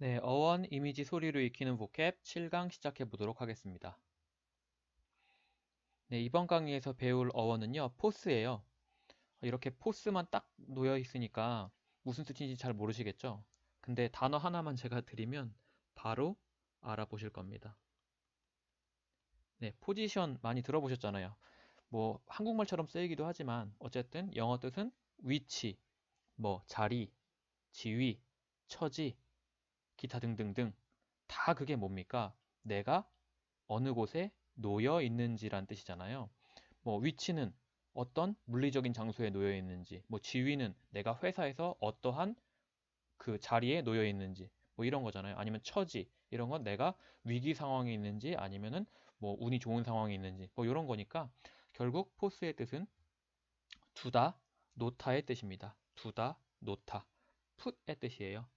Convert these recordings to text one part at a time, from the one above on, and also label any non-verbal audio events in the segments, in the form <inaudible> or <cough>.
네, 어원, 이미지, 소리로 익히는 v o 7강 시작해 보도록 하겠습니다. 네, 이번 강의에서 배울 어원은요, 포스예요. 이렇게 포스만 딱 놓여 있으니까 무슨 뜻인지 잘 모르시겠죠? 근데 단어 하나만 제가 드리면 바로 알아보실 겁니다. 네, 포지션 많이 들어보셨잖아요. 뭐 한국말처럼 쓰이기도 하지만 어쨌든 영어 뜻은 위치, 뭐 자리, 지위, 처지 기타 등등등 다 그게 뭡니까? 내가 어느 곳에 놓여 있는지란 뜻이잖아요. 뭐 위치는 어떤 물리적인 장소에 놓여 있는지, 뭐 지위는 내가 회사에서 어떠한 그 자리에 놓여 있는지, 뭐 이런 거잖아요. 아니면 처지 이런 건 내가 위기 상황에 있는지 아니면은 뭐 운이 좋은 상황에 있는지 뭐 이런 거니까 결국 포스의 뜻은 두다 노타의 뜻입니다. 두다 노타 풋의 뜻이에요.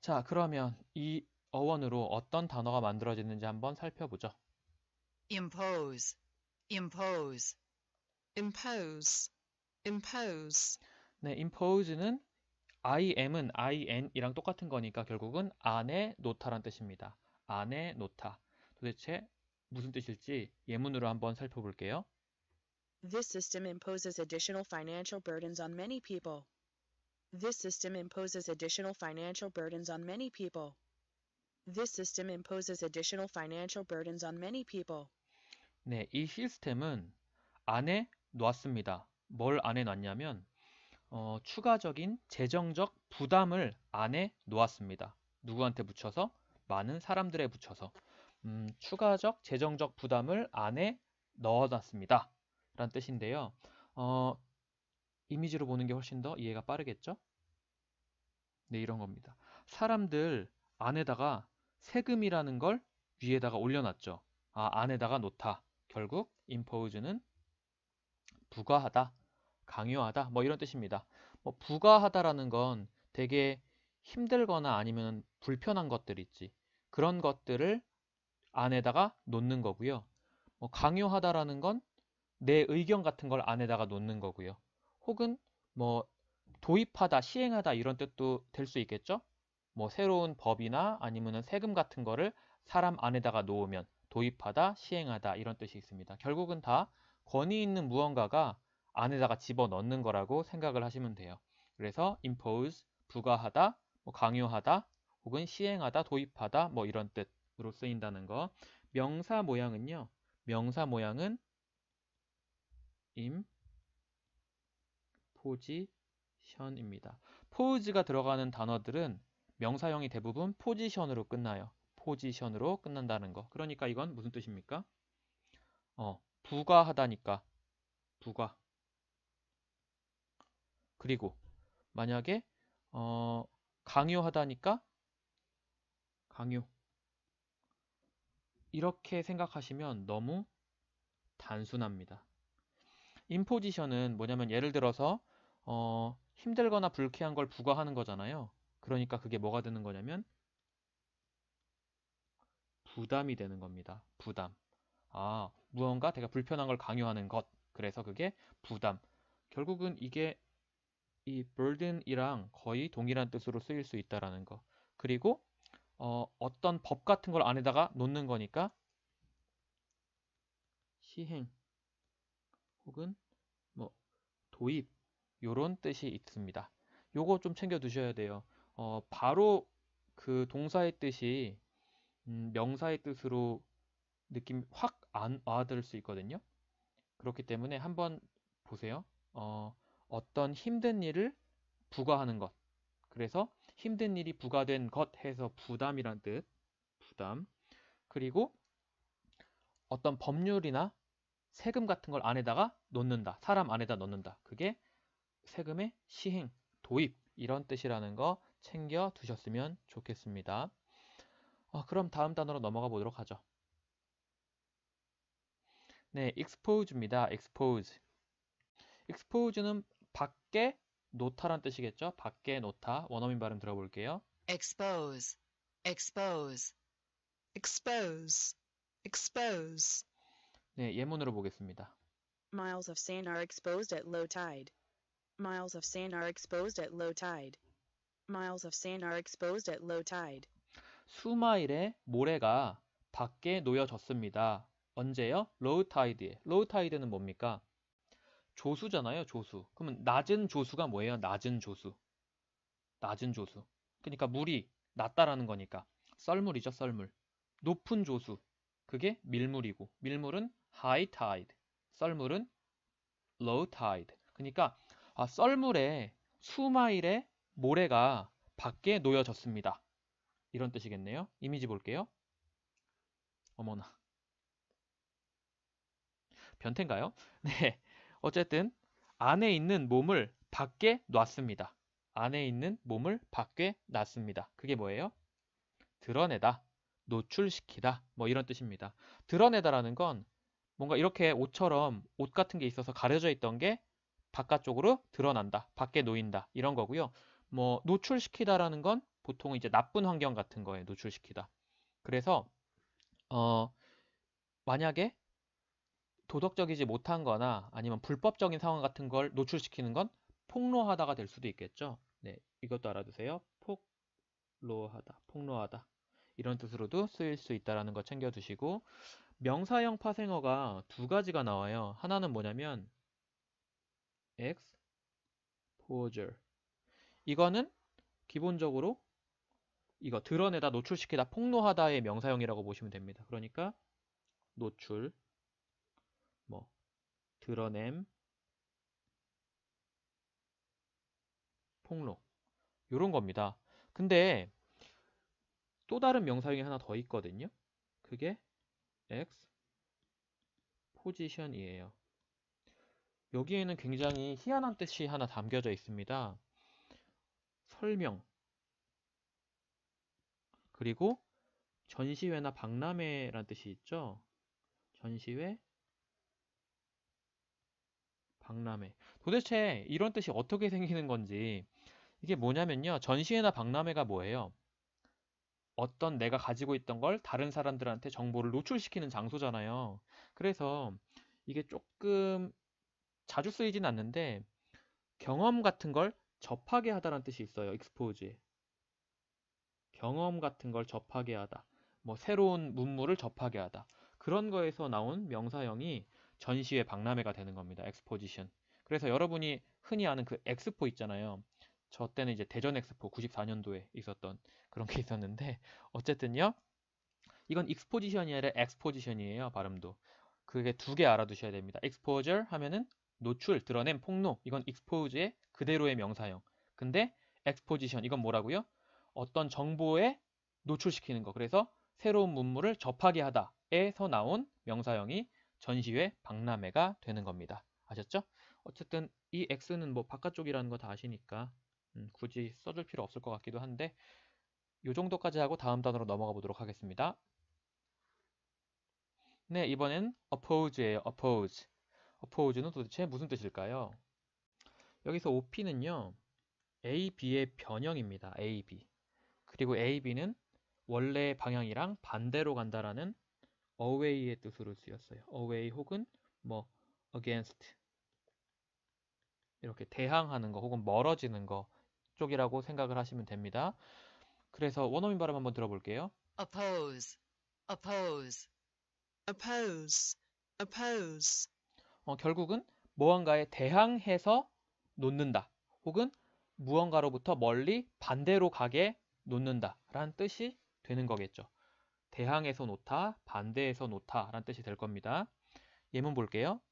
자, 그러면 이 어원으로 어떤 단어가 만들어지는지 한번 살펴보죠. impose, impose, impose, impose. 네, impose는 I am은 I n이랑 똑같은 거니까 결국은 안에 놓다란 뜻입니다. 안에 놓다. 도대체 무슨 뜻일지 예문으로 한번 살펴볼게요. This system imposes additional financial burdens on many people. This system imposes additional financial burdens on many people. This system imposes additional financial burdens on many people. 네, 이 시스템은 안에 놓았습니다. 뭘 안에 놨냐면 어, 추가적인 재정적 부담을 안에 놓았습니다. 누구한테 붙여서? 많은 사람들에 붙여서 음, 추가적 재정적 부담을 안에 넣어놨습니다. 라는 뜻인데요. 어, 이미지로 보는 게 훨씬 더 이해가 빠르겠죠? 네, 이런 겁니다. 사람들 안에다가 세금이라는 걸 위에다가 올려놨죠. 아, 안에다가 놓다. 결국 impose는 부과하다, 강요하다 뭐 이런 뜻입니다. 뭐 부과하다라는 건 되게 힘들거나 아니면 불편한 것들 있지. 그런 것들을 안에다가 놓는 거고요. 뭐 강요하다라는 건 내 의견 같은 걸 안에다가 놓는 거고요. 혹은 뭐 도입하다, 시행하다 이런 뜻도 될 수 있겠죠? 뭐 새로운 법이나 아니면은 세금 같은 거를 사람 안에다가 놓으면 도입하다, 시행하다 이런 뜻이 있습니다. 결국은 다 권위 있는 무언가가 안에다가 집어넣는 거라고 생각을 하시면 돼요. 그래서 impose, 부과하다, 뭐 강요하다, 혹은 시행하다, 도입하다 뭐 이런 뜻으로 쓰인다는 거. 명사 모양은요. 명사 모양은 im, 포지션입니다. 포즈가 들어가는 단어들은 명사형이 대부분 포지션으로 끝나요. 포지션으로 끝난다는 거. 그러니까 이건 무슨 뜻입니까? 어, 부과하다니까. 부과. 그리고 만약에 어, 강요하다니까 강요. 이렇게 생각하시면 너무 단순합니다. 인포지션은 뭐냐면 예를 들어서 어, 힘들거나 불쾌한 걸 부과하는 거잖아요. 그러니까 그게 뭐가 되는 거냐면 부담이 되는 겁니다. 부담. 아, 무언가 내가 불편한 걸 강요하는 것. 그래서 그게 부담. 결국은 이게 이 burden이랑 거의 동일한 뜻으로 쓰일 수 있다라는 거. 그리고 어, 어떤 법 같은 걸 안에다가 놓는 거니까 시행 혹은 뭐 도입 요런 뜻이 있습니다. 요거 좀 챙겨 두셔야 돼요. 어, 바로 그 동사의 뜻이 음, 명사의 뜻으로 느낌 확 안 와 들 수 있거든요. 그렇기 때문에 한번 보세요. 어, 어떤 힘든 일을 부과하는 것. 그래서 힘든 일이 부과된 것 해서 부담이란 뜻. 부담. 그리고 어떤 법률이나 세금 같은 걸 안에다가 넣는다. 사람 안에다 넣는다. 그게 세금의 시행, 도입 이런 뜻이라는 거 챙겨 두셨으면 좋겠습니다. 어, 그럼 다음 단어로 넘어가 보도록 하죠. 네, expose입니다. expose. expose는 밖에 노타란 뜻이겠죠? 밖에 노타. 원어민 발음 들어볼게요. expose, expose, expose, expose. 네, 예문으로 보겠습니다. Miles of sand are exposed at low tide. Miles of sand are exposed at low tide. Miles of sand are exposed at low tide. 수마일의 모래가 밖에 놓여졌습니다. 언제요? low tide에. low tide는 뭡니까? 조수잖아요, 조수. 그러면 낮은 조수가 뭐예요? 낮은 조수. 낮은 조수. 그러니까 물이 낮다라는 거니까 썰물이죠, 썰물. 높은 조수. 그게 밀물이고 밀물은 high tide. 썰물은 low tide. 그러니까 아, 썰물에 수마일의 모래가 밖에 놓여졌습니다. 이런 뜻이겠네요. 이미지 볼게요. 어머나. 변태인가요? <laughs> 네. 어쨌든 안에 있는 몸을 밖에 놨습니다. 안에 있는 몸을 밖에 놨습니다. 그게 뭐예요? 드러내다, 노출시키다 뭐 이런 뜻입니다. 드러내다라는 건 뭔가 이렇게 옷처럼 옷 같은 게 있어서 가려져 있던 게 바깥쪽으로 드러난다, 밖에 놓인다 이런 거고요. 뭐 노출시키다라는 건 보통 이제 나쁜 환경 같은 거에 노출시키다. 그래서 어 만약에 도덕적이지 못한 거나 아니면 불법적인 상황 같은 걸 노출시키는 건 폭로하다가 될 수도 있겠죠. 네, 이것도 알아두세요. 폭로하다, 폭로하다. 이런 뜻으로도 쓰일 수 있다라는 거 챙겨두시고 명사형 파생어가 두 가지가 나와요. 하나는 뭐냐면 exposure 이거는 기본적으로 이거 드러내다 노출시키다 폭로하다의 명사형이라고 보시면 됩니다. 그러니까 노출 뭐 드러냄 폭로 이런 겁니다. 근데 또 다른 명사형이 하나 더 있거든요. 그게 x 포지션이에요. 여기에는 굉장히 희한한 뜻이 하나 담겨져 있습니다. 설명 그리고 전시회나 박람회란 뜻이 있죠. 전시회 박람회 도대체 이런 뜻이 어떻게 생기는 건지 이게 뭐냐면요. 전시회나 박람회가 뭐예요? 어떤 내가 가지고 있던 걸 다른 사람들한테 정보를 노출시키는 장소잖아요. 그래서 이게 조금 자주 쓰이진 않는데 경험 같은 걸 접하게 하다라는 뜻이 있어요. 익스포즈에 경험 같은 걸 접하게 하다. 뭐 새로운 문물을 접하게 하다. 그런 거에서 나온 명사형이 전시회 박람회가 되는 겁니다. 엑스포지션. 그래서 여러분이 흔히 아는 그 엑스포 있잖아요. 저 때는 이제 대전 엑스포 94년도에 있었던 그런 게 있었는데 어쨌든요. 이건 익스포지션이 아니라 엑스포지션이에요. 발음도. 그게 두 개 알아두셔야 됩니다. e 스포 o s 하면은 노출, 드러낸, 폭로 이건 expose의 그대로의 명사형 근데 exposition 이건 뭐라고요? 어떤 정보에 노출시키는 거 그래서 새로운 문물을 접하게 하다에서 나온 명사형이 전시회, 박람회가 되는 겁니다 아셨죠? 어쨌든 이 x는 뭐 바깥쪽이라는 거 다 아시니까 음, 굳이 써줄 필요 없을 것 같기도 한데 요 정도까지 하고 다음 단어로 넘어가 보도록 하겠습니다 네 이번엔 oppose예요 oppose oppose는 도대체 무슨 뜻일까요? 여기서 OP는요. AB의 변형입니다. AB. 그리고 AB는 원래 방향이랑 반대로 간다라는 away의 뜻으로 쓰였어요. away 혹은 뭐 against 이렇게 대항하는 거 혹은 멀어지는 거 쪽이라고 생각을 하시면 됩니다. 그래서 원어민 발음 한번 들어볼게요. oppose oppose oppose oppose 어, 결국은 무언가에 대항해서 놓는다. 혹은 무언가로부터 멀리 반대로 가게 놓는다. 라는 뜻이 되는 거겠죠. 대항해서 놓다, 반대해서 놓다 라는 뜻이 될 겁니다. 예문 볼게요.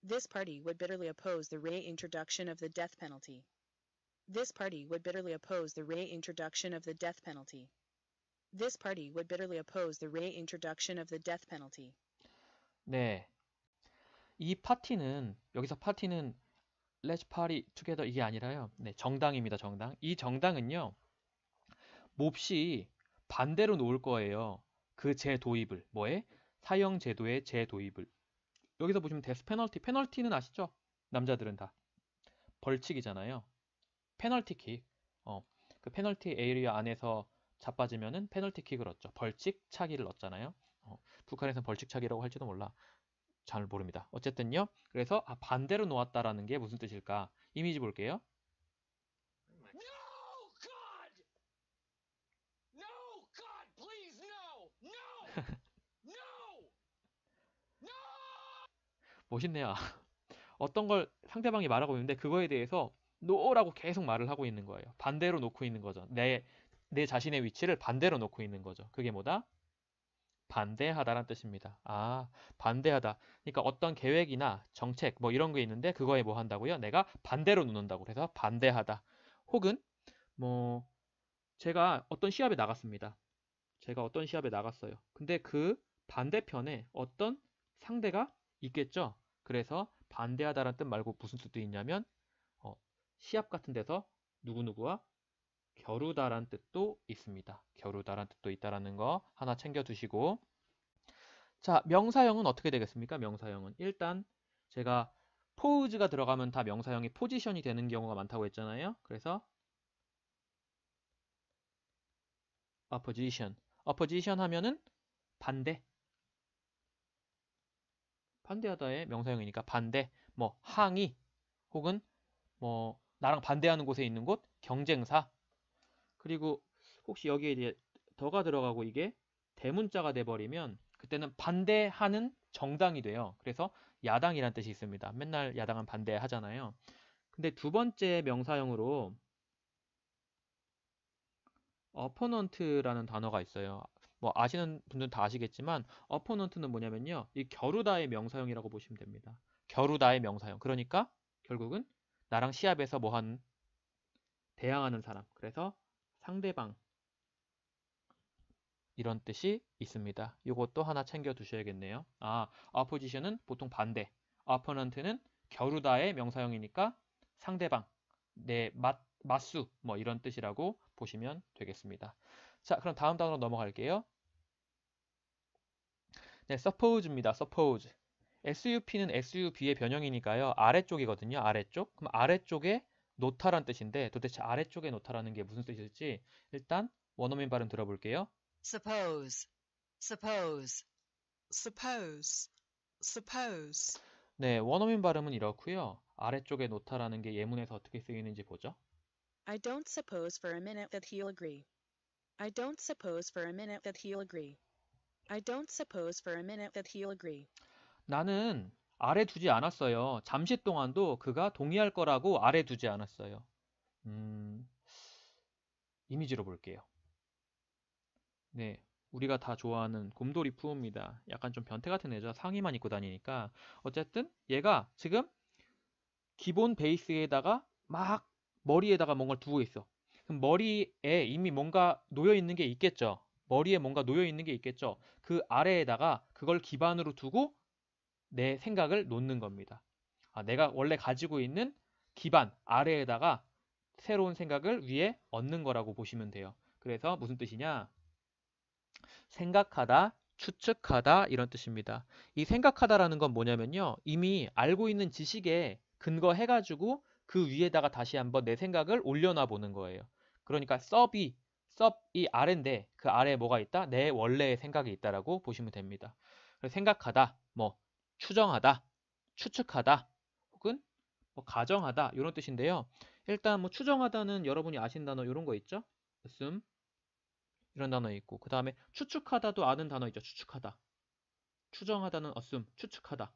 This party would bitterly oppose the reintroduction of the death penalty. This party would bitterly oppose the reintroduction of the death penalty. This party would bitterly oppose the reintroduction of the death penalty. 네, 이 파티는 여기서 파티는 Let's Party Together 이게 아니라요. 네, 정당입니다. 정당. 이 정당은요. 몹시 반대로 놓을 거예요. 그 재도입을 뭐에? 사형 제도의 재도입을. 여기서 보시면 데스 페널티. 페널티는 아시죠? 남자들은 다 벌칙이잖아요. 페널티킥. 어, 그 페널티 에이리아 안에서 자빠지면은 페널티킥을 얻죠. 벌칙 차기를 얻잖아요. 어, 북한에서는 벌칙 차기라고 할지도 몰라. 잘 모릅니다. 어쨌든요. 그래서 아, 반대로 놓았다라는 게 무슨 뜻일까? 이미지 볼게요. 멋있네요. 어떤 걸 상대방이 말하고 있는데 그거에 대해서 노라고 계속 말을 하고 있는 거예요. 반대로 놓고 있는 거죠. 내, 내 자신의 위치를 반대로 놓고 있는 거죠. 그게 뭐다? 반대하다라는 뜻입니다. 아, 반대하다. 그러니까 어떤 계획이나 정책 뭐 이런 게 있는데 그거에 뭐 한다고요? 내가 반대로 누는다고 그래서 반대하다. 혹은 뭐 제가 어떤 시합에 나갔습니다. 제가 어떤 시합에 나갔어요. 근데 그 반대편에 어떤 상대가 있겠죠. 그래서 반대하다라는 뜻 말고 무슨 뜻도 있냐면 어, 시합 같은 데서 누구누구와 겨루다란 뜻도 있습니다. 겨루다란 뜻도 있다라는 거 하나 챙겨두시고 자 명사형은 어떻게 되겠습니까? 명사형은 일단 제가 포즈가 들어가면 다 명사형이 포지션이 되는 경우가 많다고 했잖아요. 그래서 opposition, opposition 하면은 반대 반대하다의 명사형이니까 반대 뭐 항의 혹은 뭐 나랑 반대하는 곳에 있는 곳 경쟁사 그리고 혹시 여기에 이제 더가 들어가고 이게 대문자가 돼버리면 그때는 반대하는 정당이 돼요. 그래서 야당이란 뜻이 있습니다. 맨날 야당은 반대하잖아요. 근데 두 번째 명사형으로 어퍼넌트라는 단어가 있어요. 뭐 아시는 분들은 다 아시겠지만 어퍼넌트는 뭐냐면요. 이 겨루다의 명사형이라고 보시면 됩니다. 겨루다의 명사형. 그러니까 결국은 나랑 시합에서 뭐 한 대항하는 사람. 그래서 상대방 이런 뜻이 있습니다. 이것도 하나 챙겨 두셔야겠네요. 아, opposition은 보통 반대, opponent는 겨루다의 명사형이니까 상대방, 내 맞, 맞수 뭐 이런 뜻이라고 보시면 되겠습니다. 자, 그럼 다음 단어로 넘어갈게요. 네, suppose입니다. suppose. SUP는 SUB의 변형이니까요. 아래쪽이거든요. 아래쪽. 그럼 아래쪽에 노타란 뜻인데 도대체 아래쪽에 노타라는 게 무슨 뜻일지 일단 원어민 발음 들어볼게요. suppose suppose suppose suppose 네, 원어민 발음은 이렇고요. 아래쪽에 노타라는 게 예문에서 어떻게 쓰이는지 보죠. I don't suppose for a minute that he'll agree. I don't suppose for a minute that he'll agree. I don't suppose for a minute that he'll agree. 나는 아래 두지 않았어요. 잠시 동안도 그가 동의할 거라고 아래 두지 않았어요. 음, 이미지로 볼게요. 네, 우리가 다 좋아하는 곰돌이 푸우입니다. 약간 좀 변태 같은 애죠. 상의만 입고 다니니까. 어쨌든 얘가 지금 기본 베이스에다가 막 머리에다가 뭔가를 두고 있어. 그럼 머리에 이미 뭔가 놓여 있는 게 있겠죠. 머리에 뭔가 놓여 있는 게 있겠죠. 그 아래에다가 그걸 기반으로 두고 내 생각을 놓는 겁니다. 아, 내가 원래 가지고 있는 기반 아래에다가 새로운 생각을 위에 얻는 거라고 보시면 돼요. 그래서 무슨 뜻이냐? 생각하다, 추측하다 이런 뜻입니다. 이 생각하다라는 건 뭐냐면요. 이미 알고 있는 지식에 근거해가지고 그 위에다가 다시 한번 내 생각을 올려놔 보는 거예요. 그러니까 서비, 섭이 아래인데 그 아래에 뭐가 있다? 내 원래의 생각이 있다라고 보시면 됩니다. 생각하다, 뭐 추정하다, 추측하다, 혹은 뭐 가정하다 이런 뜻인데요. 일단 뭐 추정하다는 여러분이 아신 단어 이런 거 있죠? a 음 이런 단어 있고 그 다음에 추측하다도 아는 단어 있죠? 추측하다. 추정하다는 a s 추측하다.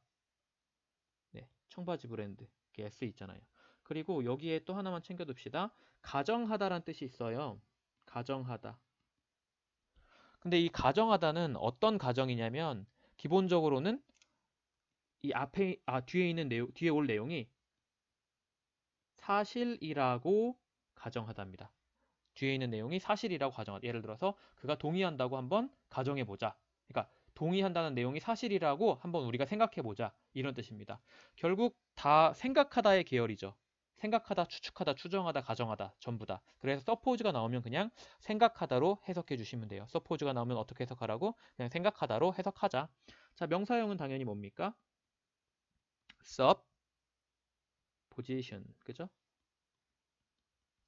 네, 청바지 브랜드 이렇 S 있잖아요. 그리고 여기에 또 하나만 챙겨둡시다. 가정하다란 뜻이 있어요. 가정하다. 근데 이 가정하다는 어떤 가정이냐면 기본적으로는 이 앞에 아 뒤에 있는 내용 뒤에 올 내용이 사실이라고 가정하답니다. 뒤에 있는 내용이 사실이라고 가정하다. 예를 들어서 그가 동의한다고 한번 가정해 보자. 그러니까 동의한다는 내용이 사실이라고 한번 우리가 생각해 보자. 이런 뜻입니다. 결국 다 생각하다의 계열이죠. 생각하다, 추측하다, 추정하다, 가정하다 전부 다. 그래서 서포즈가 나오면 그냥 생각하다로 해석해 주시면 돼요. 서포즈가 나오면 어떻게 해석하라고? 그냥 생각하다로 해석하자. 자, 명사형은 당연히 뭡니까? sub position 그죠?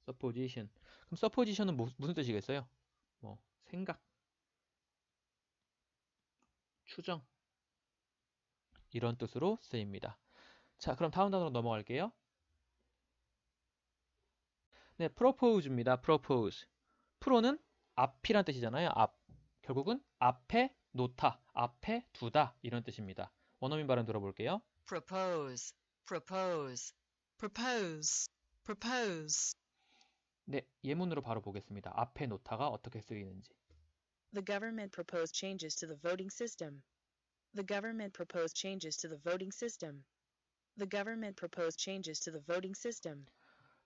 supposition 그럼 supposition은 무슨 뜻이겠어요? 뭐 생각 추정 이런 뜻으로 쓰입니다. 자 그럼 다음 단어로 넘어갈게요. 네, propose입니다. propose. 프로는 앞이란 뜻이잖아요. 앞. 결국은 앞에 놓다, 앞에 두다 이런 뜻입니다. 원어민 발음 들어볼게요. propose, propose, propose, propose. 네, 예문으로 바로 보겠습니다. 앞에 노타가 어떻게 쓰이는지. The government proposed changes to the voting system. The government proposed changes to the voting system. The government proposed changes to the voting system.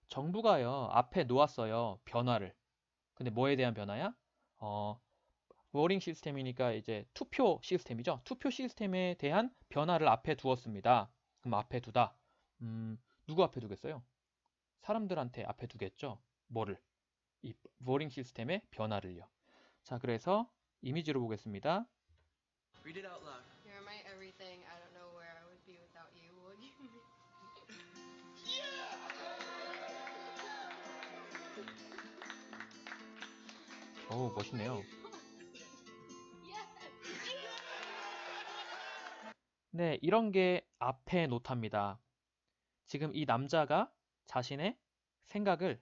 정부가요 앞에 놓았어요 변화를. 근데 뭐에 대한 변화야? 어 워링 시스템이니까 이제 투표 시스템이죠. 투표 시스템에 대한 변화를 앞에 두었습니다. 그럼 앞에 두다. 음, 누구 앞에 두겠어요? 사람들한테 앞에 두겠죠. 뭐를? 이 워링 시스템의 변화를요. 자, 그래서 이미지로 보겠습니다. Read it out loud. You're my everything. I don't know where I would be without you. Would you? yeah! <laughs> 오, 멋있네요. 네, 이런 게 앞에 노타입니다. 지금 이 남자가 자신의 생각을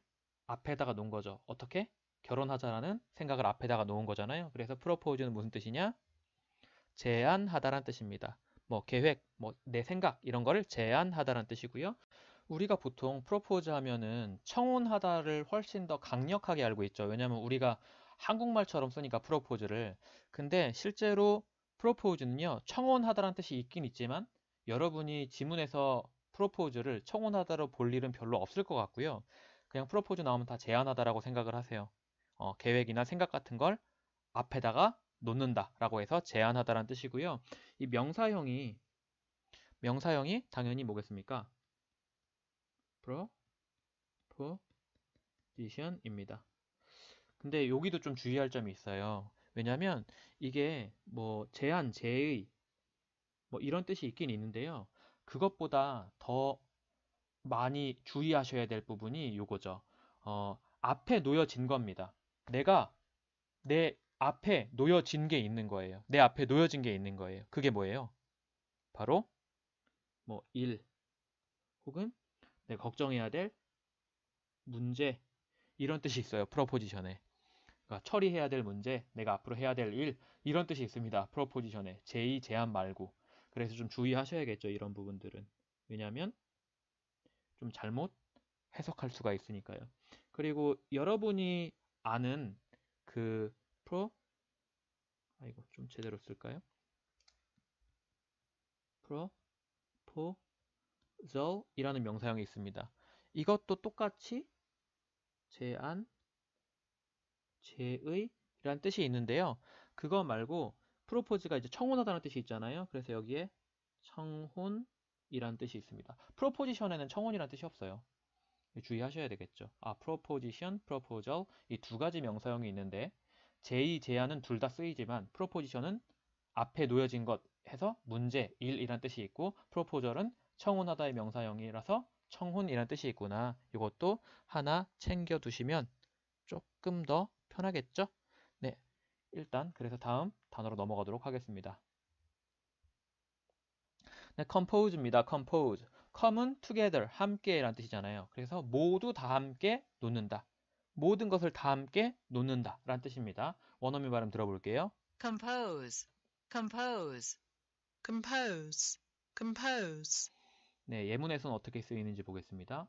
앞에다가 놓은 거죠. 어떻게? 결혼하자라는 생각을 앞에다가 놓은 거잖아요. 그래서 프로포즈는 무슨 뜻이냐? 제안하다라는 뜻입니다. 뭐 계획, 뭐 내 생각 이런 거를 제안하다라는 뜻이고요. 우리가 보통 프로포즈 하면은 청혼하다를 훨씬 더 강력하게 알고 있죠. 왜냐하면 우리가 한국말처럼 쓰니까 프로포즈를. 근데 실제로 프로포즈는요, 청혼하다란 뜻이 있긴 있지만 여러분이 지문에서 프로포즈를 청혼하다로 볼 일은 별로 없을 것 같고요. 그냥 프로포즈 나오면 다 제안하다라고 생각을 하세요. 어, 계획이나 생각 같은 걸 앞에다가 놓는다라고 해서 제안하다라는 뜻이고요. 이 명사형이 명사형이 당연히 뭐겠습니까? 프로포지션입니다. 근데 여기도 좀 주의할 점이 있어요. 왜냐하면 이게 뭐 제한, 제의 뭐 이런 뜻이 있긴 있는데요. 그것보다 더 많이 주의하셔야 될 부분이 요거죠. 어, 앞에 놓여진 겁니다. 내가 내 앞에 놓여진 게 있는 거예요. 내 앞에 놓여진 게 있는 거예요. 그게 뭐예요? 바로 뭐 일 혹은 내 걱정해야 될 문제 이런 뜻이 있어요. 프로포지션에. 그러니까 처리해야 될 문제, 내가 앞으로 해야 될 일, 이런 뜻이 있습니다. 프로포지션에. 제의, 제안 말고. 그래서 좀 주의하셔야겠죠. 이런 부분들은. 왜냐하면 좀 잘못 해석할 수가 있으니까요. 그리고 여러분이 아는 그 프로 아이고 좀 제대로 쓸까요? 프로, 포, 저이라는 명사형이 있습니다. 이것도 똑같이 제안 제의 이란 뜻이 있는데요. 그거 말고 프로포즈가 이제 청혼하다는 뜻이 있잖아요. 그래서 여기에 청혼이란 뜻이 있습니다. 프로포지션에는 청혼이란 뜻이 없어요. 주의하셔야 되겠죠. 아, 프로포지션, 프로포절 이 두 가지 명사형이 있는데 제의, 제안은 둘 다 쓰이지만 프로포지션은 앞에 놓여진 것 해서 문제, 일이란 뜻이 있고 프로포절은 청혼하다의 명사형이라서 청혼이란 뜻이 있구나. 이것도 하나 챙겨두시면 조금 더 편하겠죠? 네, 일단 그래서 다음 단어로 넘어가도록 하겠습니다. 네, compose입니다. compose. come은 together, 함께란 뜻이잖아요. 그래서 모두 다 함께 놓는다. 모든 것을 다 함께 놓는다 라는 뜻입니다. 원어민 발음 들어볼게요. compose, compose, compose, compose 네, 예문에서는 어떻게 쓰이는지 보겠습니다.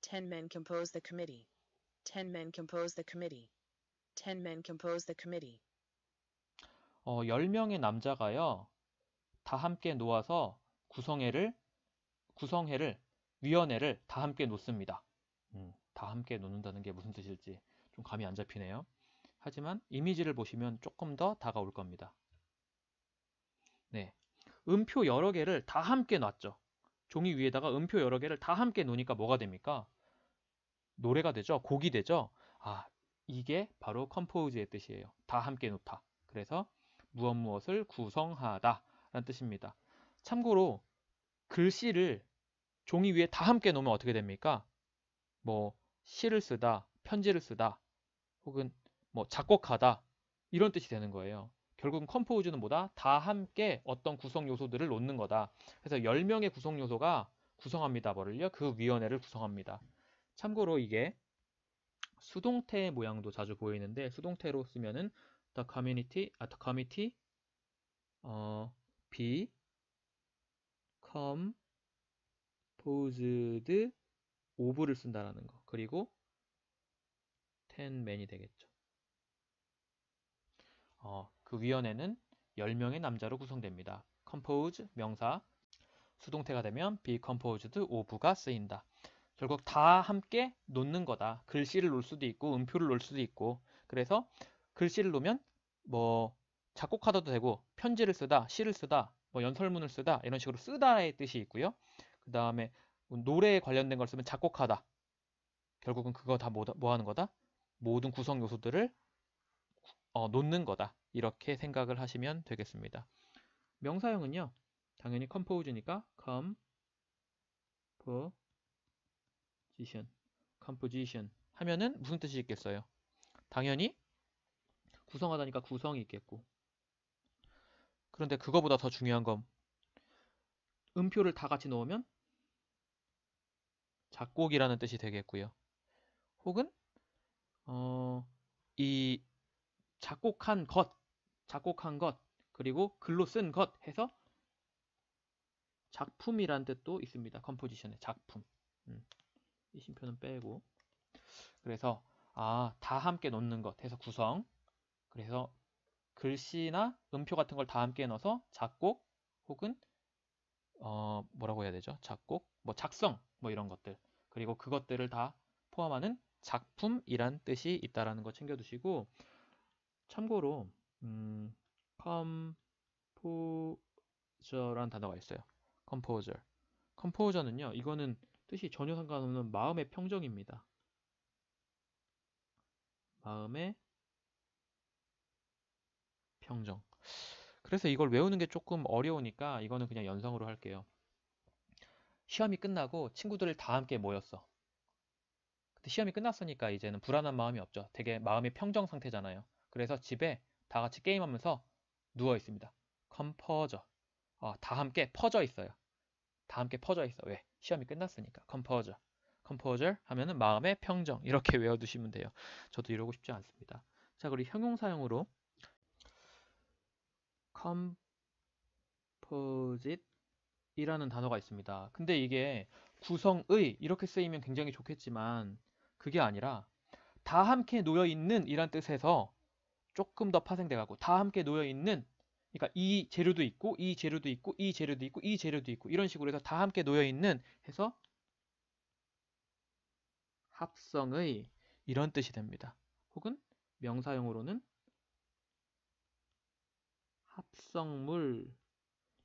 Ten men compose the committee. Ten men compose the committee. Ten men composed the committee. 어, 10명의 남자가요. 다 함께 놓아서 구성회를 구성회를 위원회를 다 함께 놓습니다. 음, 다 함께 놓는다는 게 무슨 뜻일지 좀 감이 안 잡히네요. 하지만 이미지를 보시면 조금 더 다가올 겁니다. 네. 음표 여러 개를 다 함께 놨죠. 종이 위에다가 음표 여러 개를 다 함께 놓으니까 뭐가 됩니까? 노래가 되죠? 곡이 되죠? 아, 이게 바로 컴포즈의 뜻이에요. 다 함께 놓다. 그래서 무엇 무엇을 구성하다 라는 뜻입니다. 참고로 글씨를 종이 위에 다 함께 놓으면 어떻게 됩니까? 뭐 시를 쓰다, 편지를 쓰다, 혹은 뭐 작곡하다 이런 뜻이 되는 거예요. 결국은 컴포즈는 뭐다? 다 함께 어떤 구성 요소들을 놓는 거다. 그래서 10명의 구성 요소가 구성합니다. 뭐를요? 그 위원회를 구성합니다. 참고로 이게 수동태 모양도 자주 보이는데 수동태로 쓰면은 the community, 아, the committee 어, be composed of를 쓴다라는 거. 그리고 ten men이 되겠죠. 어, 그 위원회는 10명의 남자로 구성됩니다. compose 명사 수동태가 되면 be composed of가 쓰인다. 결국 다 함께 놓는 거다. 글씨를 놓을 수도 있고 음표를 놓을 수도 있고 그래서 글씨를 놓으면 뭐 작곡하다도 되고 편지를 쓰다, 시를 쓰다, 뭐 연설문을 쓰다 이런 식으로 쓰다의 뜻이 있고요. 그 다음에 노래에 관련된 걸 쓰면 작곡하다. 결국은 그거 다 뭐 하는 거다? 모든 구성 요소들을 어, 놓는 거다. 이렇게 생각을 하시면 되겠습니다. 명사형은요. 당연히 컴포즈니까 컴포 composition, composition 하면은 무슨 뜻이 있겠어요? 당연히 구성하다니까 구성이 있겠고 그런데 그거보다 더 중요한 건 음표를 다 같이 넣으면 작곡이라는 뜻이 되겠고요. 혹은 어, 이 작곡한 것, 작곡한 것, 그리고 글로 쓴 것 해서 작품이란 뜻도 있습니다. 컴포지션의 작품. 음. 이 심표는 빼고 그래서 아다 함께 넣는 것 해서 구성 그래서 글씨나 음표 같은 걸 다 함께 넣어서 작곡 혹은 어 뭐라고 해야 되죠 작곡 뭐 작성 뭐 이런 것들 그리고 그것들을 다 포함하는 작품이란 뜻이 있다라는 거 챙겨두시고 참고로 음, 컴포저라는 단어가 있어요. 컴포저. 컴포저는요. 이거는 뜻이 전혀 상관없는 마음의 평정입니다. 마음의 평정. 그래서 이걸 외우는 게 조금 어려우니까 이거는 그냥 연상으로 할게요. 시험이 끝나고 친구들을 다 함께 모였어. 근데 시험이 끝났으니까 이제는 불안한 마음이 없죠. 되게 마음의 평정 상태잖아요. 그래서 집에 다 같이 게임하면서 누워 있습니다. 컴퍼져. 아, 다 함께 퍼져 있어요. 다 함께 퍼져 있어. 왜? 시험이 끝났으니까. composure. composure 하면은 마음의 평정. 이렇게 <laughs> 외워두시면 돼요. 저도 이러고 싶지 않습니다. 자, 그리고 형용사형으로 composite 이라는 단어가 있습니다. 근데 이게 구성의 이렇게 쓰이면 굉장히 좋겠지만 그게 아니라 다 함께 놓여 있는 이란 뜻에서 조금 더 파생돼 가고 다 함께 놓여 있는 그러니까 이 재료도 있고 이 재료도 있고 이 재료도 있고 이 재료도 있고 이런 식으로 해서 다 함께 놓여 있는 해서 합성의 이런 뜻이 됩니다. 혹은 명사형으로는 합성물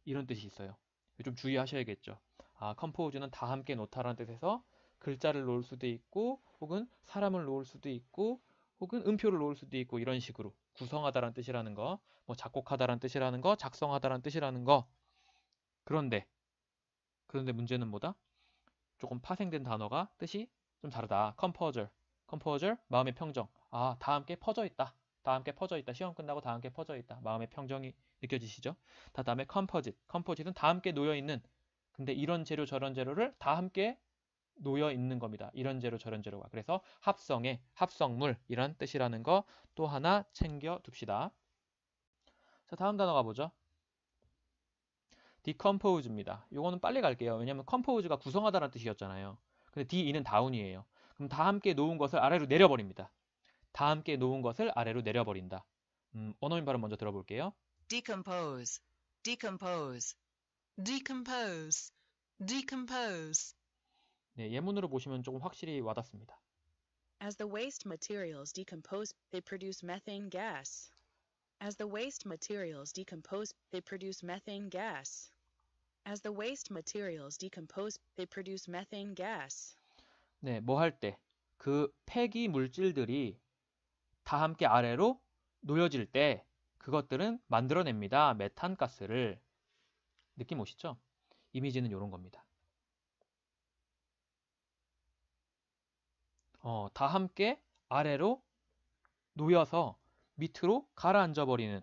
이런 뜻이 있어요. 좀 주의하셔야겠죠. 아, 컴포즈는 다 함께 놓다라는 뜻에서 글자를 놓을 수도 있고 혹은 사람을 놓을 수도 있고 혹은 음표를 놓을 수도 있고 이런 식으로 구성하다란 뜻이라는 거, 뭐 작곡하다란 뜻이라는 거, 작성하다란 뜻이라는 거. 그런데 그런데 문제는 뭐다? 조금 파생된 단어가 뜻이 좀 다르다. 컴퍼절, 컴퍼절, 마음의 평정. 아, 다 함께 퍼져 있다. 다 함께 퍼져 있다. 시험 끝나고 다 함께 퍼져 있다. 마음의 평정이 느껴지시죠? 다음에 다 컴퍼짓, 컴퍼짓은 다 함께 놓여 있는. 근데 이런 재료 저런 재료를 다 함께 놓여 있는 겁니다. 이런 재료 저런 재료가. 그래서 합성의 합성물 이런 뜻이라는 거 또 하나 챙겨 둡시다. 자, 다음 단어 가보죠. decompose입니다. 요거는 빨리 갈게요. 왜냐면 compose가 구성하다라는 뜻이었잖아요. 근데 de는 다운이에요. 그럼 다 함께 놓은 것을 아래로 내려버립니다. 다 함께 놓은 것을 아래로 내려버린다. 음, 원어민 발음 먼저 들어볼게요. decompose, decompose, decompose, decompose. 네, 예문으로 보시면 조금 확실히 와닿습니다. As the waste materials decompose, they produce methane gas. As the waste materials decompose, they produce methane gas. As the waste materials decompose, they produce methane gas. 네, 뭐 할 때 그 폐기 물질들이 다 함께 아래로 놓여질 때 그것들은 만들어냅니다. 메탄가스를. 느낌 오시죠? 이미지는 이런 겁니다. 어, 다 함께 아래로 놓여서 밑으로 가라앉아 버리는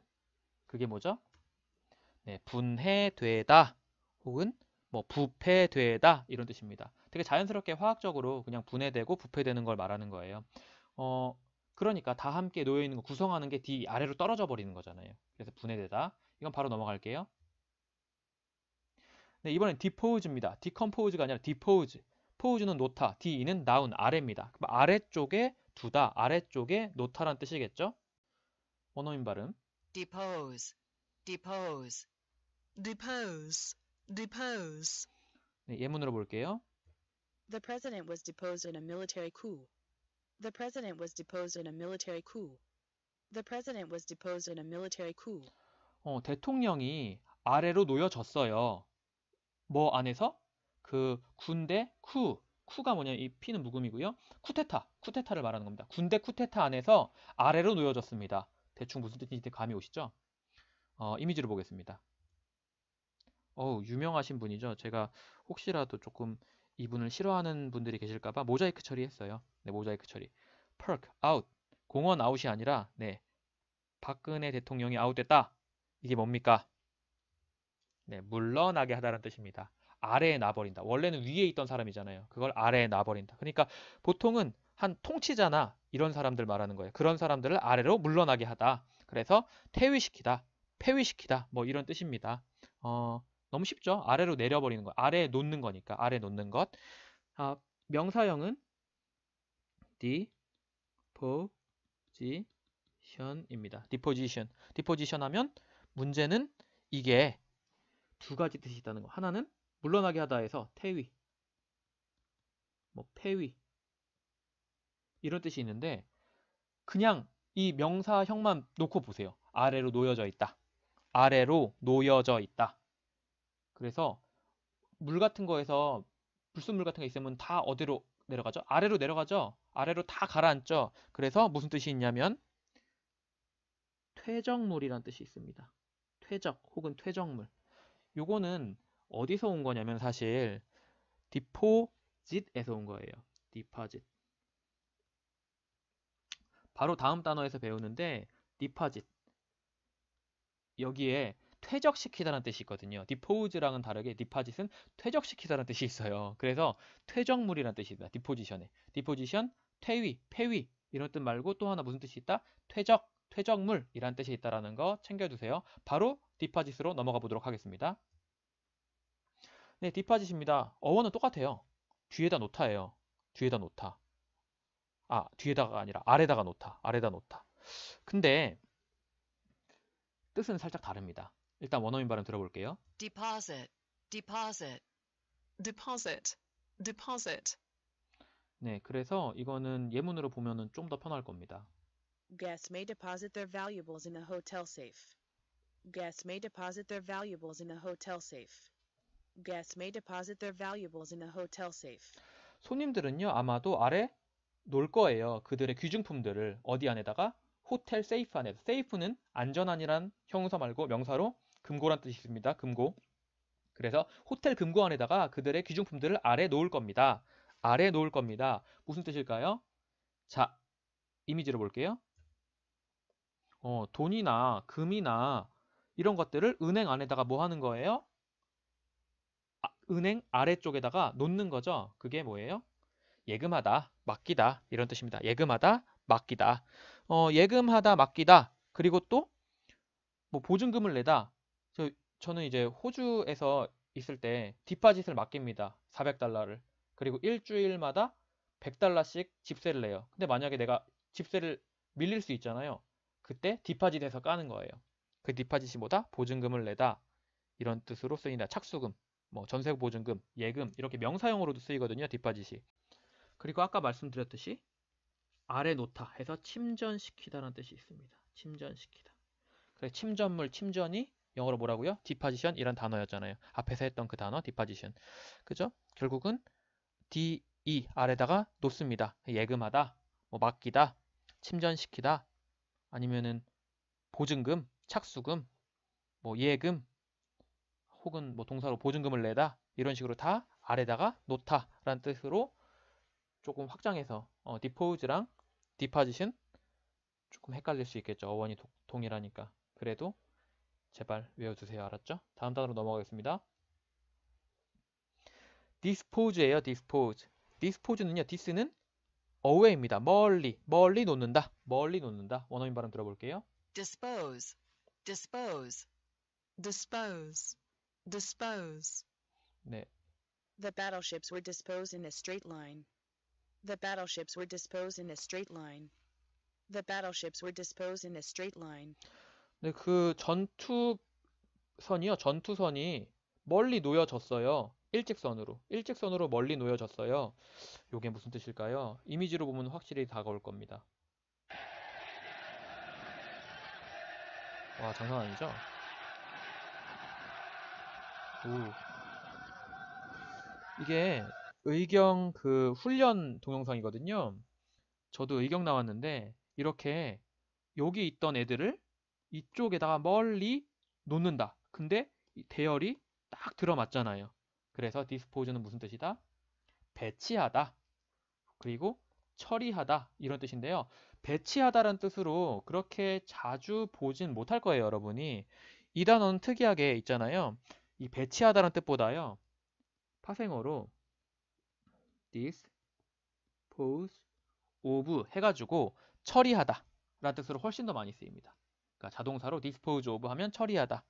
그게 뭐죠? 네, 분해되다 혹은 뭐 부패되다 이런 뜻입니다. 되게 자연스럽게 화학적으로 그냥 분해되고 부패되는 걸 말하는 거예요. 어, 그러니까 다 함께 놓여 있는 거 구성하는 게 D 아래로 떨어져 버리는 거잖아요. 그래서 분해되다. 이건 바로 넘어갈게요. 네, 이번엔 디포즈입니다. 디컴포즈가 아니라 디포즈. 포우주는 노타, 디이는 나운, 아래입니다. 그럼 아래쪽에 두다, 아래쪽에 노타란 뜻이겠죠? 원어민 발음. depose, depose, depose, depose. 네, 예문으로 볼게요. The president was deposed in a military coup. The president was deposed in a military coup. The president was deposed in a military coup. 어, 대통령이 아래로 놓여졌어요. 뭐 안에서? 그 군대 쿠 쿠가 뭐냐이피는 묵음이고요. 쿠테타, 쿠테타를 말하는 겁니다. 군대 쿠테타 안에서 아래로 놓여졌습니다. 대충 무슨 뜻인지 감이 오시죠? 어, 이미지를 보겠습니다. 어우, 유명하신 분이죠. 제가 혹시라도 조금 이분을 싫어하는 분들이 계실까봐 모자이크 처리했어요. 네, 모자이크 처리. perk, out. 공원 아웃이 아니라, 네. 박근혜 대통령이 아웃됐다. 이게 뭡니까? 네, 물러나게 하다라는 뜻입니다. 아래에 놔버린다. 원래는 위에 있던 사람이잖아요. 그걸 아래에 놔버린다. 그러니까 보통은 한 통치자나 이런 사람들 말하는 거예요. 그런 사람들을 아래로 물러나게 하다. 그래서 퇴위시키다, 폐위시키다 뭐 이런 뜻입니다. 어, 너무 쉽죠? 아래로 내려버리는 거. 아래에 놓는 거니까. 아래 에 놓는 것. 아, 명사형은 디포지션입니다 디포지션. 디포지션 하면 문제는 이게 두 가지 뜻이 있다는 거. 하나는 물러나게 하다에서 태위, 뭐 폐위 이런 뜻이 있는데 그냥 이 명사형만 놓고 보세요. 아래로 놓여져 있다. 아래로 놓여져 있다. 그래서 물 같은 거에서 불순물 같은 게 있으면 다 어디로 내려가죠? 아래로 내려가죠? 아래로 다 가라앉죠? 그래서 무슨 뜻이 있냐면 퇴적물이란 뜻이 있습니다. 퇴적 혹은 퇴적물. 요거는 어디서 온 거냐면 사실 디포짓에서 온 거예요. 디파짓. 바로 다음 단어에서 배우는데 디파짓. 여기에 퇴적시키다는 뜻이 있거든요. 디포즈랑은 다르게 디파짓은 퇴적시키다는 뜻이 있어요. 그래서 퇴적물이라는 뜻이 있다. 디포지션에. 디포지션, 퇴위, 폐위 이런 뜻 말고 또 하나 무슨 뜻이 있다? 퇴적, 퇴적물이란 뜻이 있다라는 거 챙겨주세요. 바로 디파짓으로 넘어가 보도록 하겠습니다. 네, 디파짓입니다. 어원은 똑같아요. 뒤에다 놓다예요. 뒤에다 놓다. 아, 뒤에다가 아니라 아래다가 놓다. 아래다 놓다. 근데 뜻은 살짝 다릅니다. 일단 원어민 발음 들어볼게요. deposit, deposit, deposit, deposit. 네, 그래서 이거는 예문으로 보면은 좀 더 편할 겁니다. Guests may deposit their valuables in a hotel safe. Guests may deposit their valuables in a hotel safe. guests may deposit their valuables in a hotel safe. 손님들은요 아마도 아래 놓을 거예요. 그들의 귀중품들을 어디 안에다가 호텔 세이프 안에. 세이프는 안전한이란 형용사 말고 명사로 금고란 뜻이 있습니다. 금고. 그래서 호텔 금고 안에다가 그들의 귀중품들을 아래 놓을 겁니다. 아래 놓을 겁니다. 무슨 뜻일까요? 자, 이미지로 볼게요. 어, 돈이나 금이나 이런 것들을 은행 안에다가 뭐 하는 거예요? 은행 아래쪽에다가 놓는 거죠. 그게 뭐예요? 예금하다, 맡기다 이런 뜻입니다. 예금하다, 맡기다. 어, 예금하다, 맡기다. 그리고 또뭐 보증금을 내다. 저, 저는 이제 호주에서 있을 때 디파짓을 맡깁니다. 400달러를. 그리고 일주일마다 100달러씩 집세를 내요. 근데 만약에 내가 집세를 밀릴 수 있잖아요. 그때 디파짓에서 까는 거예요. 그 디파짓이 뭐다? 보증금을 내다. 이런 뜻으로 쓰인다. 착수금. 뭐 전세보증금, 예금 이렇게 명사형으로도 쓰이거든요. 뒷받이이 그리고 아까 말씀드렸듯이 아래 놓다 해서 침전시키다라는 뜻이 있습니다. 침전시키다. 그래 침전물, 침전이 영어로 뭐라고요? 디파지션이란 단어였잖아요. 앞에서 했던 그 단어 디파지션. 그죠? 결국은 D, E 아래다가 놓습니다. 예금하다, 뭐 맡기다, 침전시키다, 아니면은 보증금, 착수금, 뭐 예금, 혹은 뭐 동사로 보증금을 내다 이런 식으로 다 아래다가 놓다 라는 뜻으로 조금 확장해서 어, 디포즈랑 디파지션 조금 헷갈릴 수 있겠죠 어원이 도, 동일하니까 그래도 제발 외워주세요 알았죠? 다음 단어로 넘어가겠습니다 dispose예요 dispose dispose는요 dis는 away입니다 멀리 멀리 놓는다 멀리 놓는다 원어민 발음 들어볼게요 dispose dispose dispose dispose. 네. The battleships were disposed in a straight line. The battleships were disposed in a straight line. The battleships were disposed in a straight line. 네, 그 전투선이요. 전투선이 멀리 놓여졌어요. 일직선으로. 일직선으로 멀리 놓여졌어요. 요게 무슨 뜻일까요? 이미지로 보면 확실히 다가올 겁니다. 와, 장난 아니죠? 있고 이게 의경 그 훈련 동영상이거든요. 저도 의경 나왔는데 이렇게 여기 있던 애들을 이쪽에다가 멀리 놓는다. 근데 대열이 딱 들어맞잖아요. 그래서 디스포즈는 무슨 뜻이다? 배치하다. 그리고 처리하다 이런 뜻인데요. 배치하다라는 뜻으로 그렇게 자주 보진 못할 거예요, 여러분이. 이 단어는 특이하게 있잖아요. 이 배치하다는 뜻보다요. 파생어로 dispose of 해가지고 처리하다 라는 뜻으로 훨씬 더 많이 쓰입니다. 그러니까 자동사로 dispose of 하면 처리하다,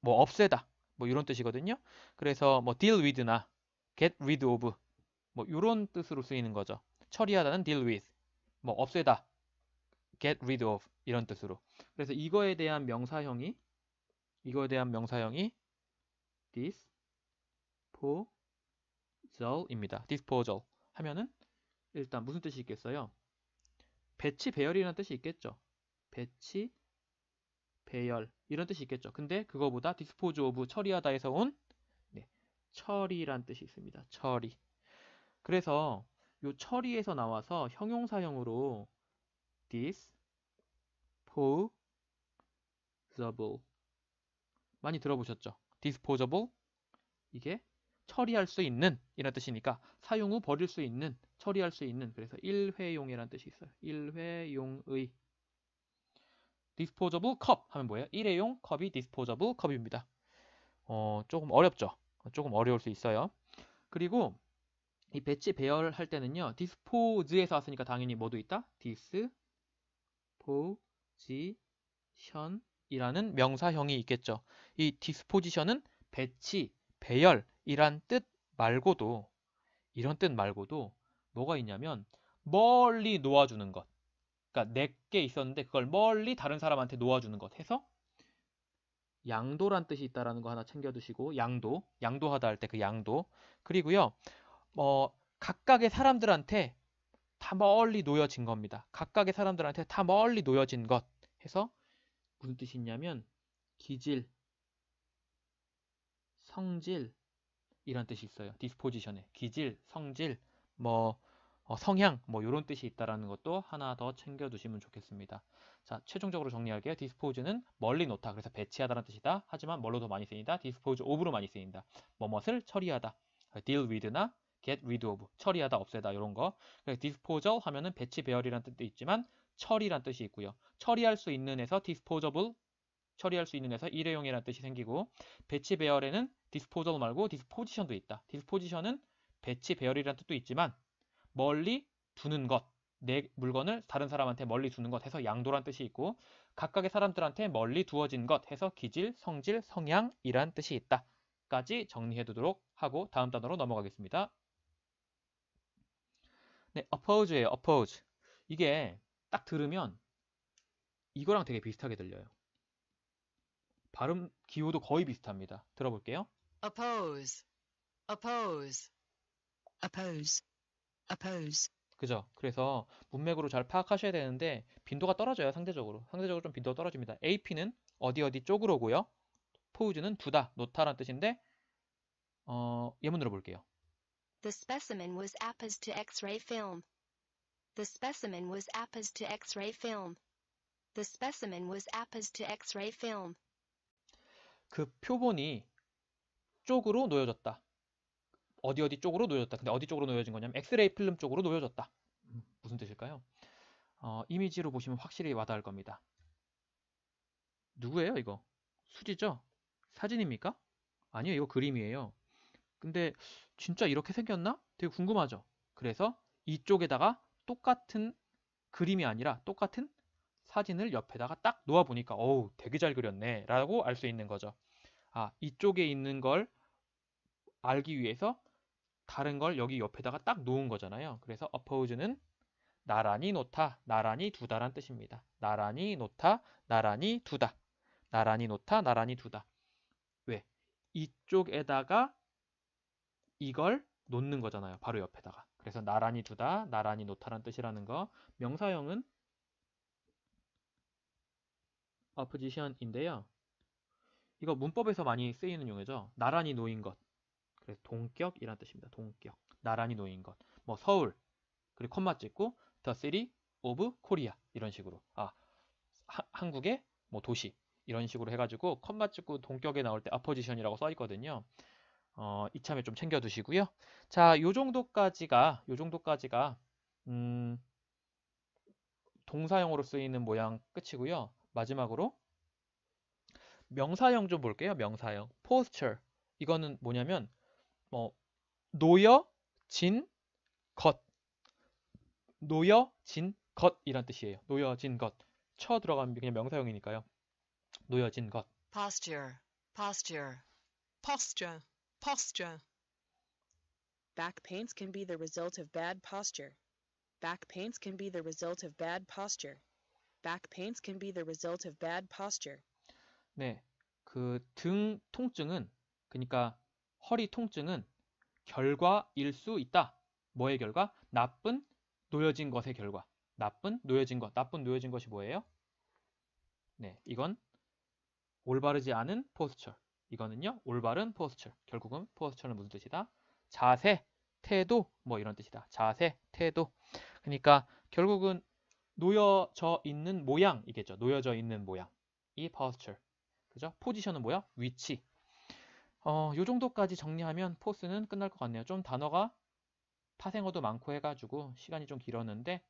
뭐 없애다 뭐 이런 뜻이거든요. 그래서 뭐 deal with나 get rid of 뭐 이런 뜻으로 쓰이는 거죠. 처리하다는 deal with, 뭐 없애다, get rid of 이런 뜻으로. 그래서 이거에 대한 명사형이 이거에 대한 명사형이 disposal입니다. disposal 하면은 일단 무슨 뜻이 있겠어요? 배치 배열이라는 뜻이 있겠죠. 배치 배열 이런 뜻이 있겠죠. 근데 그거보다 dispose of 처리하다 해서 온 네, 처리란 뜻이 있습니다. 처리. 그래서 요 처리에서 나와서 형용사형으로 disposable 많이 들어보셨죠? disposable 이게 처리할 수 있는 이란 뜻이니까 사용 후 버릴 수 있는 처리할 수 있는 그래서 일회용이란 뜻이 있어요. 일회용의 disposable 컵 하면 뭐예요? 일회용 컵이 disposable 컵입니다. 어, 조금 어렵죠. 조금 어려울 수 있어요. 그리고 이 배치 배열할 때는요. dispose에서 왔으니까 당연히 뭐도 있다? disposition 이라는 명사형이 있겠죠. 이 디스포지션은 배치, 배열이란 뜻 말고도 이런 뜻 말고도 뭐가 있냐면 멀리 놓아주는 것. 그러니까 내게 있었는데 그걸 멀리 다른 사람한테 놓아주는 것 해서 양도란 뜻이 있다라는 거 하나 챙겨두시고 양도, 양도하다 할 때 그 양도 그리고요 어, 각각의 사람들한테 다 멀리 놓여진 겁니다. 각각의 사람들한테 다 멀리 놓여진 것 해서 무슨 뜻이냐면 기질, 성질 이런 뜻이 있어요. 디스포지션에 기질, 성질, 뭐 어, 성향 뭐 이런 뜻이 있다라는 것도 하나 더 챙겨 두시면 좋겠습니다. 자 최종적으로 정리할게요. 디스포즈는 멀리 놓다 그래서 배치하다라는 뜻이다. 하지만 뭘로 더 많이 쓰인다? 디스포즈 오브로 많이 쓰인다. 뭐뭇을 처리하다. deal with나 get rid of 처리하다 없애다 이런 거. 디스포저 하면은 배치 배열이라는 뜻도 있지만 처리란 뜻이 있고요. 처리할 수 있는 에서 disposable, 처리할 수 있는 에서 일회용이라는 뜻이 생기고 배치 배열에는 d i s p o s a l 말고 disposition도 있다. disposition은 배치 배열이라는 뜻도 있지만 멀리 두는 것, 내 물건을 다른 사람한테 멀리 두는 것 해서 양도란 뜻이 있고 각각의 사람들한테 멀리 두어진 것 해서 기질, 성질, 성향이란 뜻이 있다. 까지 정리해두도록 하고 다음 단어로 넘어가겠습니다. 네, oppose예요. oppose. 이게 딱 들으면 이거랑 되게 비슷하게 들려요. 발음 기호도 거의 비슷합니다. 들어볼게요. oppose, oppose, oppose, oppose. 그죠? 그래서 문맥으로 잘 파악하셔야 되는데 빈도가 떨어져요. 상대적으로. 상대적으로 좀 빈도가 떨어집니다. AP는 어디 어디 쪽으로고요. 포즈는 두다, 놓다라는 뜻인데 어, 예문 들어볼게요. The specimen was apples to X-ray film. The specimen was apposed to X-ray film. The specimen was apposed to X-ray film. 그 표본이 쪽으로 놓여졌다. 어디 어디 쪽으로 놓여졌다. 근데 어디 쪽으로 놓여진 거냐면 엑스레이 필름 쪽으로 놓여졌다. 음, 무슨 뜻일까요? 어, 이미지로 보시면 확실히 와닿을 겁니다. 누구예요 이거? 수지죠? 사진입니까? 아니요 이거 그림이에요. 근데 진짜 이렇게 생겼나? 되게 궁금하죠? 그래서 이쪽에다가 똑같은 그림이 아니라 똑같은 사진을 옆에다가 딱 놓아 보니까 어우 되게 잘 그렸네 라고 알 수 있는 거죠 아 이쪽에 있는 걸 알기 위해서 다른 걸 여기 옆에다가 딱 놓은 거잖아요 그래서 어퍼우즈는 나란히 놓다 나란히 두다란 뜻입니다 나란히 놓다 나란히 두다 나란히 놓다 나란히 두다 왜 이쪽에다가 이걸 놓는 거잖아요 바로 옆에다가 그래서 나란히 두다, 나란히 놓다란 뜻이라는 거. 명사형은 어프지션인데요. 이거 문법에서 많이 쓰이는 용어죠. 나란히 놓인 것. 그래서 동격이란 뜻입니다. 동격. 나란히 놓인 것. 뭐 서울. 그리고 콤마 찍고 the city of Korea 이런 식으로. 아, 하, 한국의 뭐 도시 이런 식으로 해가지고 컴마 찍고 동격에 나올 때 어퍼지션이라고 써있거든요. 어, 이참에 좀 챙겨 두시고요. 자, 요 정도까지가 요 정도까지가 음, 동사형으로 쓰이는 모양 끝이고요. 마지막으로 명사형 좀 볼게요. 명사형. posture. 이거는 뭐냐면 뭐 놓여 진 것. 놓여 진 것. 이란 뜻이에요. 놓여 진 것. 쳐 들어가면 그냥 명사형이니까요. 놓여진 것. posture. posture. posture. Posture Back pains can be the result of bad posture. Back pains can be the result of bad posture. Back pains can be the result of bad posture. 네, 그 등 통증은 그러니까 허리 통증은 결과일 수 있다. 뭐의 결과? 나쁜 놓여진 것의 결과. 나쁜 놓여진 것. 나쁜 놓여진 것이 뭐예요? 네, 이건 올바르지 않은 포스처. 이거는요. 올바른 포스처. 결국은 포스처는 무슨 뜻이다? 자세, 태도 뭐 이런 뜻이다. 자세, 태도. 그러니까 결국은 놓여져 있는 모양이겠죠. 놓여져 있는 모양. 이포스 s 그죠? 포지션은 뭐야? 위치. 어, 요 정도까지 정리하면 포스는 끝날 것 같네요. 좀 단어가 파생어도 많고 해가지고 시간이 좀 길었는데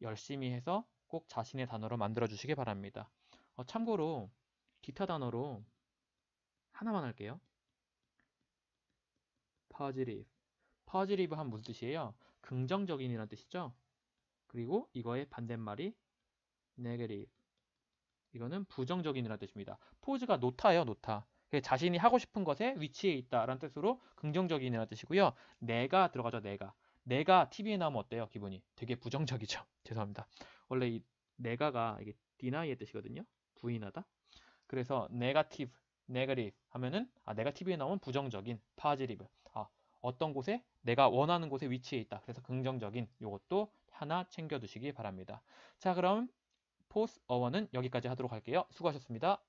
열심히 해서 꼭 자신의 단어로 만들어 주시기 바랍니다. 어, 참고로 기타 단어로 하나만 할게요. positive. positive 한 무슨 뜻이에요? 긍정적인이라는 뜻이죠. 그리고 이거의 반대말이 negative. 이거는 부정적인이라는 뜻입니다. 포즈가 노타예요, 노타. 자신이 하고 싶은 것에 위치해 있다라는 뜻으로 긍정적인이라는 뜻이고요. 내가 들어가죠, 내가. 내가 TV에 나오면 어때요, 기분이? 되게 부정적이죠. <laughs> 죄송합니다. 원래 이 내가가 이게 deny의 뜻이거든요. 부인하다. 그래서 negative negative 하면은 아, n e g a t v 에 나오면 부정적인 positive. 아, 어떤 곳에 내가 원하는 곳에 위치해 있다. 그래서 긍정적인 이것도 하나 챙겨 두시기 바랍니다. 자, 그럼 포스 어원은 여기까지 하도록 할게요. 수고하셨습니다.